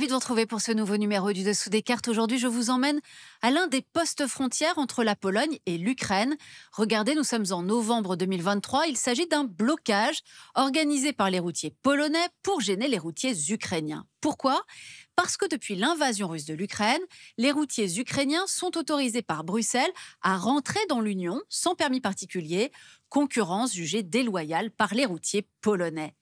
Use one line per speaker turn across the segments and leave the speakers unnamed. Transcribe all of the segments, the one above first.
Ravi de vous retrouver pour ce nouveau numéro du Dessous des cartes. Aujourd'hui, je vous emmène à l'un des postes frontières entre la Pologne et l'Ukraine. Regardez, nous sommes en novembre 2023. Il s'agit d'un blocage organisé par les routiers polonais pour gêner les routiers ukrainiens. Pourquoi Parce que depuis l'invasion russe de l'Ukraine, les routiers ukrainiens sont autorisés par Bruxelles à rentrer dans l'Union sans permis particulier, concurrence jugée déloyale par les routiers polonais.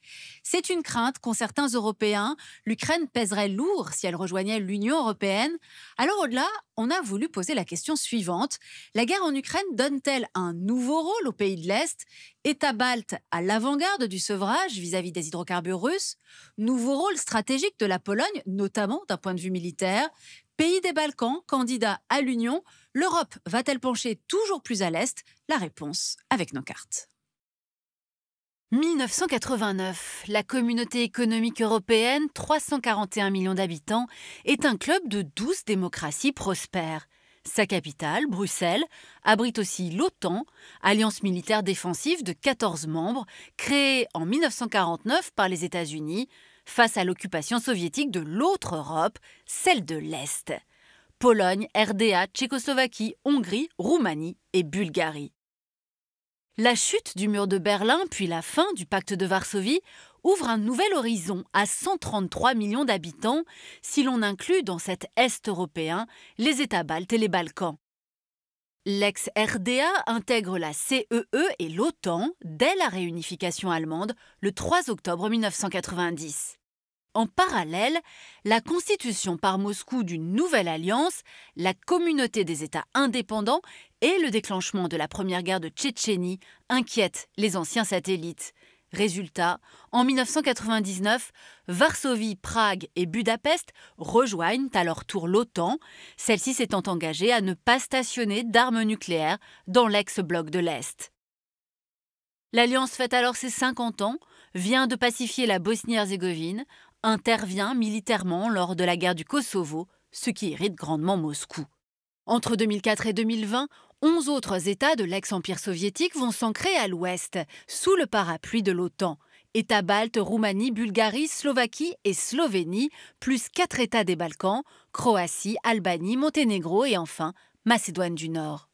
C'est une crainte qu'ont certains Européens. L'Ukraine pèserait lourd si elle rejoignait l'Union européenne. Alors au-delà, on a voulu poser la question suivante. La guerre en Ukraine donne-t-elle un nouveau rôle aux pays de l'Est État balte à l'avant-garde du sevrage vis-à-vis des hydrocarbures russes Nouveau rôle stratégique de la Pologne, notamment d'un point de vue militaire. Pays des Balkans, candidat à l'Union, l'Europe va-t-elle pencher toujours plus à l'Est La réponse avec nos cartes. 1989, la communauté économique européenne, 341 millions d'habitants, est un club de 12 démocraties prospères. Sa capitale, Bruxelles, abrite aussi l'OTAN, alliance militaire défensive de 14 membres, créée en 1949 par les États-Unis face à l'occupation soviétique de l'autre Europe, celle de l'Est. Pologne, RDA, Tchécoslovaquie, Hongrie, Roumanie et Bulgarie. La chute du mur de Berlin puis la fin du pacte de Varsovie ouvre un nouvel horizon à 133 millions d'habitants si l'on inclut dans cet Est européen les États baltes et les Balkans. L'ex-RDA intègre la CEE e et l'OTAN dès la réunification allemande le 3 octobre 1990. En parallèle, la constitution par Moscou d'une nouvelle alliance, la communauté des États indépendants et le déclenchement de la première guerre de Tchétchénie inquiètent les anciens satellites. Résultat, en 1999, Varsovie, Prague et Budapest rejoignent à leur tour l'OTAN, celle-ci s'étant engagée à ne pas stationner d'armes nucléaires dans l'ex-bloc de l'Est. L'Alliance fête alors ses 50 ans, vient de pacifier la Bosnie-Herzégovine, intervient militairement lors de la guerre du Kosovo, ce qui irrite grandement Moscou. Entre 2004 et 2020, 11 autres États de l'ex-empire soviétique vont s'ancrer à l'ouest, sous le parapluie de l'OTAN. États baltes, Roumanie, Bulgarie, Slovaquie et Slovénie, plus quatre États des Balkans, Croatie, Albanie, Monténégro et enfin Macédoine du Nord.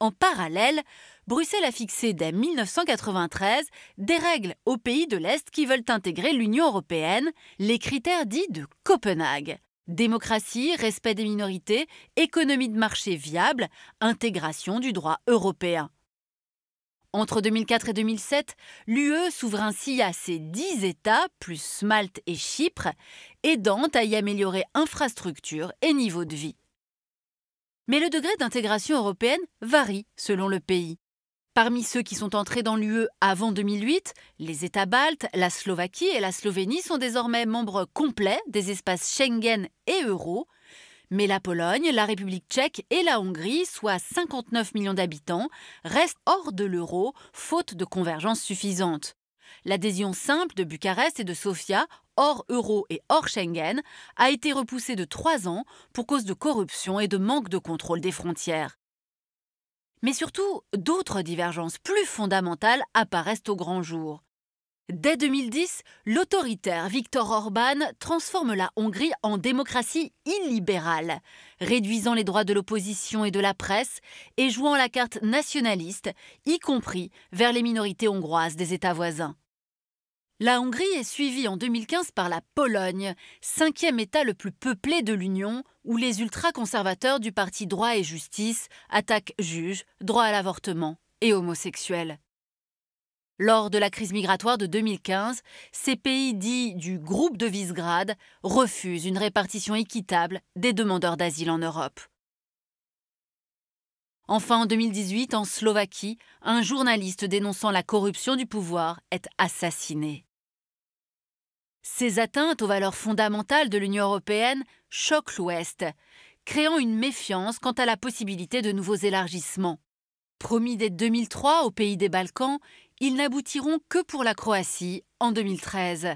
En parallèle, Bruxelles a fixé dès 1993 des règles aux pays de l'Est qui veulent intégrer l'Union européenne, les critères dits de Copenhague. Démocratie, respect des minorités, économie de marché viable, intégration du droit européen. Entre 2004 et 2007, l'UE s'ouvre ainsi à ses 10 États, plus Malte et Chypre, aidant à y améliorer infrastructures et niveau de vie. Mais le degré d'intégration européenne varie selon le pays. Parmi ceux qui sont entrés dans l'UE avant 2008, les États baltes, la Slovaquie et la Slovénie sont désormais membres complets des espaces Schengen et euro. Mais la Pologne, la République tchèque et la Hongrie, soit 59 millions d'habitants, restent hors de l'euro, faute de convergence suffisante. L'adhésion simple de Bucarest et de Sofia, hors euro et hors Schengen, a été repoussée de trois ans pour cause de corruption et de manque de contrôle des frontières. Mais surtout, d'autres divergences plus fondamentales apparaissent au grand jour. Dès 2010, l'autoritaire Viktor Orban transforme la Hongrie en démocratie illibérale, réduisant les droits de l'opposition et de la presse et jouant la carte nationaliste, y compris vers les minorités hongroises des États voisins. La Hongrie est suivie en 2015 par la Pologne, cinquième État le plus peuplé de l'Union, où les ultra-conservateurs du parti Droit et Justice attaquent juges, droits à l'avortement et homosexuels. Lors de la crise migratoire de 2015, ces pays dits du groupe de Visegrad refusent une répartition équitable des demandeurs d'asile en Europe. Enfin, en 2018, en Slovaquie, un journaliste dénonçant la corruption du pouvoir est assassiné. Ces atteintes aux valeurs fondamentales de l'Union européenne choquent l'Ouest, créant une méfiance quant à la possibilité de nouveaux élargissements. Promis dès 2003 aux pays des Balkans, ils n'aboutiront que pour la Croatie en 2013.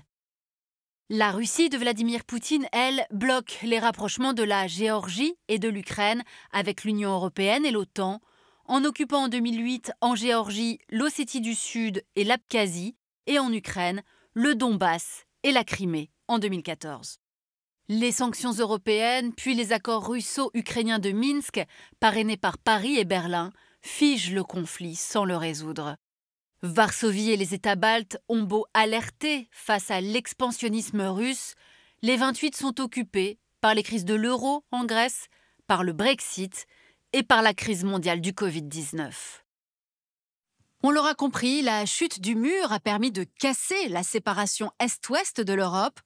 La Russie de Vladimir Poutine, elle, bloque les rapprochements de la Géorgie et de l'Ukraine avec l'Union européenne et l'OTAN, en occupant en 2008 en Géorgie l'Ossétie du Sud et l'Abkhazie, et en Ukraine le Donbass et la Crimée en 2014. Les sanctions européennes, puis les accords russo-ukrainiens de Minsk, parrainés par Paris et Berlin, figent le conflit sans le résoudre. Varsovie et les États baltes ont beau alerter face à l'expansionnisme russe, les 28 sont occupés par les crises de l'euro en Grèce, par le Brexit et par la crise mondiale du Covid-19. On l'aura compris, la chute du mur a permis de casser la séparation Est-Ouest de l'Europe,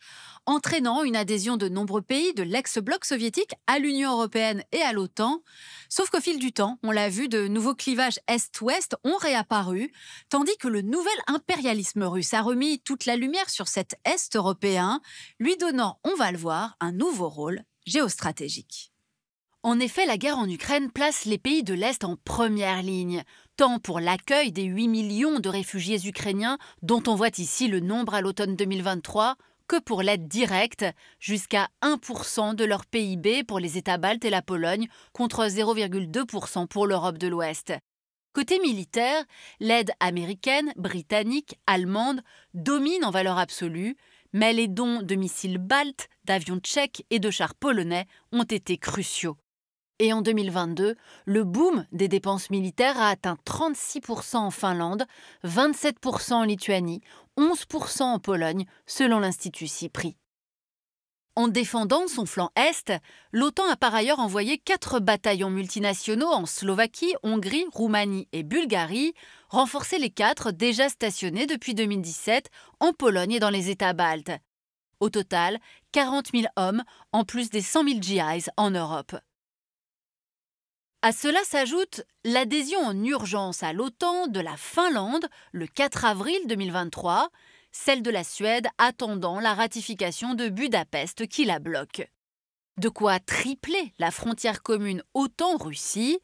entraînant une adhésion de nombreux pays de l'ex-bloc soviétique à l'Union européenne et à l'OTAN. Sauf qu'au fil du temps, on l'a vu, de nouveaux clivages Est-Ouest ont réapparu, tandis que le nouvel impérialisme russe a remis toute la lumière sur cet Est européen, lui donnant, on va le voir, un nouveau rôle géostratégique. En effet, la guerre en Ukraine place les pays de l'Est en première ligne tant pour l'accueil des 8 millions de réfugiés ukrainiens dont on voit ici le nombre à l'automne 2023 que pour l'aide directe, jusqu'à 1% de leur PIB pour les États baltes et la Pologne, contre 0,2% pour l'Europe de l'Ouest. Côté militaire, l'aide américaine, britannique, allemande domine en valeur absolue, mais les dons de missiles baltes, d'avions tchèques et de chars polonais ont été cruciaux. Et en 2022, le boom des dépenses militaires a atteint 36% en Finlande, 27% en Lituanie, 11% en Pologne, selon l'Institut CIPRI. En défendant son flanc Est, l'OTAN a par ailleurs envoyé quatre bataillons multinationaux en Slovaquie, Hongrie, Roumanie et Bulgarie, renforcer les quatre déjà stationnés depuis 2017 en Pologne et dans les États baltes. Au total, 40 000 hommes, en plus des 100 000 GIs en Europe. À cela s'ajoute l'adhésion en urgence à l'OTAN de la Finlande le 4 avril 2023, celle de la Suède attendant la ratification de Budapest qui la bloque. De quoi tripler la frontière commune OTAN-Russie.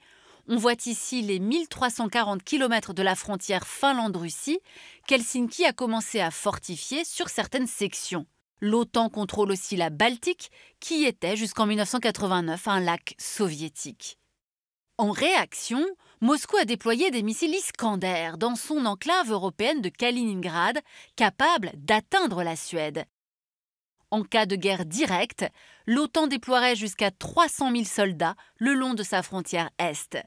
On voit ici les 1340 km de la frontière Finlande-Russie qu'Helsinki a commencé à fortifier sur certaines sections. L'OTAN contrôle aussi la Baltique, qui était jusqu'en 1989 un lac soviétique. En réaction, Moscou a déployé des missiles Iskander dans son enclave européenne de Kaliningrad, capable d'atteindre la Suède. En cas de guerre directe, l'OTAN déploierait jusqu'à 300 000 soldats le long de sa frontière Est.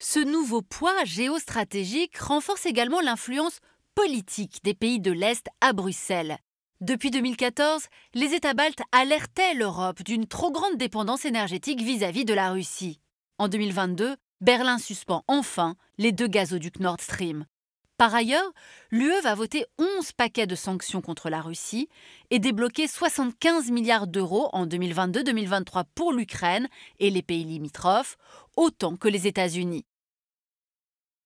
Ce nouveau poids géostratégique renforce également l'influence politique des pays de l'Est à Bruxelles. Depuis 2014, les États baltes alertaient l'Europe d'une trop grande dépendance énergétique vis à -vis de la Russie. En 2022, Berlin suspend enfin les deux gazoducs Nord Stream. Par ailleurs, l'UE va voter 11 paquets de sanctions contre la Russie et débloquer 75 milliards d'euros en 2022-2023 pour l'Ukraine et les pays limitrophes, autant que les États-Unis.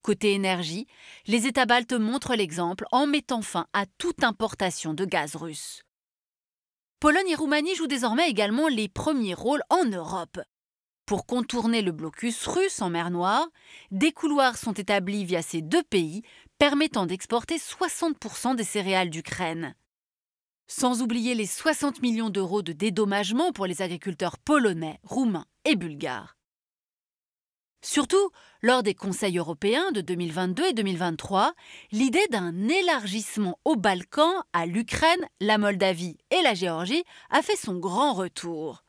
Côté énergie, les États baltes montrent l'exemple en mettant fin à toute importation de gaz russe. Pologne et Roumanie jouent désormais également les premiers rôles en Europe. Pour contourner le blocus russe en mer Noire, des couloirs sont établis via ces deux pays, permettant d'exporter 60% des céréales d'Ukraine. Sans oublier les 60 millions d'euros de dédommagement pour les agriculteurs polonais, roumains et bulgares. Surtout, lors des conseils européens de 2022 et 2023, l'idée d'un élargissement aux Balkans, à l'Ukraine, la Moldavie et la Géorgie a fait son grand retour.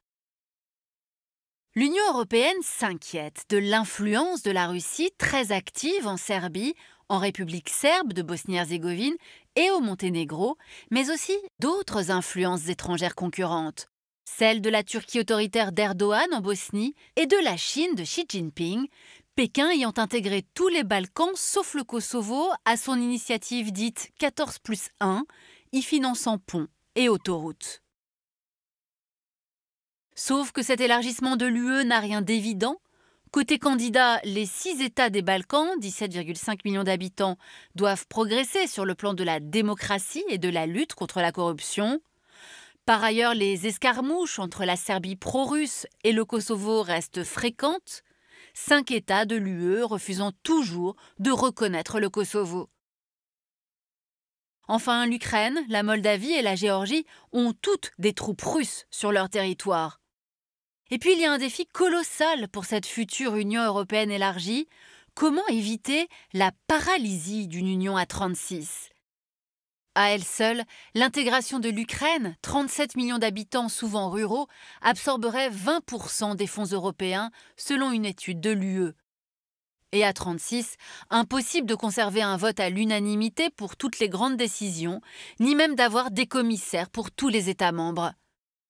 L'Union européenne s'inquiète de l'influence de la Russie très active en Serbie, en République serbe de Bosnie-Herzégovine et au Monténégro, mais aussi d'autres influences étrangères concurrentes, celle de la Turquie autoritaire d'Erdogan en Bosnie et de la Chine de Xi Jinping, Pékin ayant intégré tous les Balkans sauf le Kosovo à son initiative dite 14 plus 1, y finançant ponts et autoroutes. Sauf que cet élargissement de l'UE n'a rien d'évident. Côté candidat, les six États des Balkans, 17,5 millions d'habitants, doivent progresser sur le plan de la démocratie et de la lutte contre la corruption. Par ailleurs, les escarmouches entre la Serbie pro-russe et le Kosovo restent fréquentes, cinq États de l'UE refusant toujours de reconnaître le Kosovo. Enfin, l'Ukraine, la Moldavie et la Géorgie ont toutes des troupes russes sur leur territoire. Et puis il y a un défi colossal pour cette future Union européenne élargie. Comment éviter la paralysie d'une Union à 36 À elle seule, l'intégration de l'Ukraine, 37 millions d'habitants souvent ruraux, absorberait 20% des fonds européens selon une étude de l'UE. Et à 36, impossible de conserver un vote à l'unanimité pour toutes les grandes décisions, ni même d'avoir des commissaires pour tous les États membres.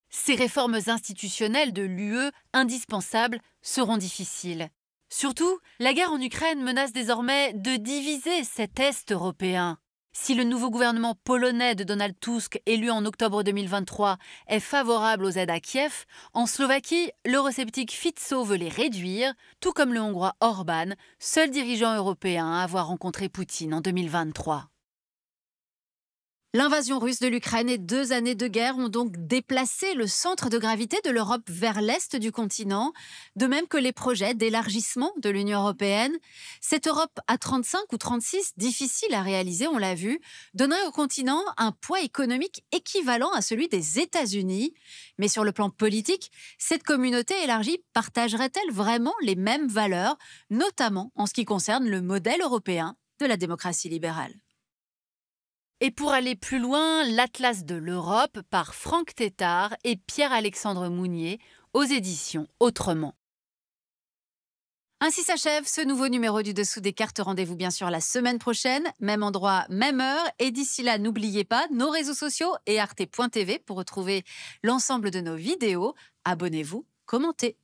Ces réformes institutionnelles de l'UE indispensables seront difficiles. Surtout, la guerre en Ukraine menace désormais de diviser cet Est européen. Si le nouveau gouvernement polonais de Donald Tusk, élu en octobre 2023, est favorable aux aides à Kiev, en Slovaquie, l'eurosceptique Fico veut les réduire, tout comme le Hongrois Orban, seul dirigeant européen à avoir rencontré Poutine en 2023. L'invasion russe de l'Ukraine et deux années de guerre ont donc déplacé le centre de gravité de l'Europe vers l'est du continent, de même que les projets d'élargissement de l'Union européenne. Cette Europe à 35 ou 36, difficile à réaliser, on l'a vu, donnerait au continent un poids économique équivalent à celui des États-Unis. Mais sur le plan politique, cette communauté élargie partagerait-elle vraiment les mêmes valeurs, notamment en ce qui concerne le modèle européen de la démocratie libérale et pour aller plus loin, l'Atlas de l'Europe par Franck Tétard et Pierre-Alexandre Mounier aux éditions Autrement. Ainsi s'achève ce nouveau numéro du Dessous des cartes. Rendez-vous bien sûr la semaine prochaine, même endroit, même heure. Et d'ici là, n'oubliez pas nos réseaux sociaux et arte.tv pour retrouver l'ensemble de nos vidéos. Abonnez-vous, commentez.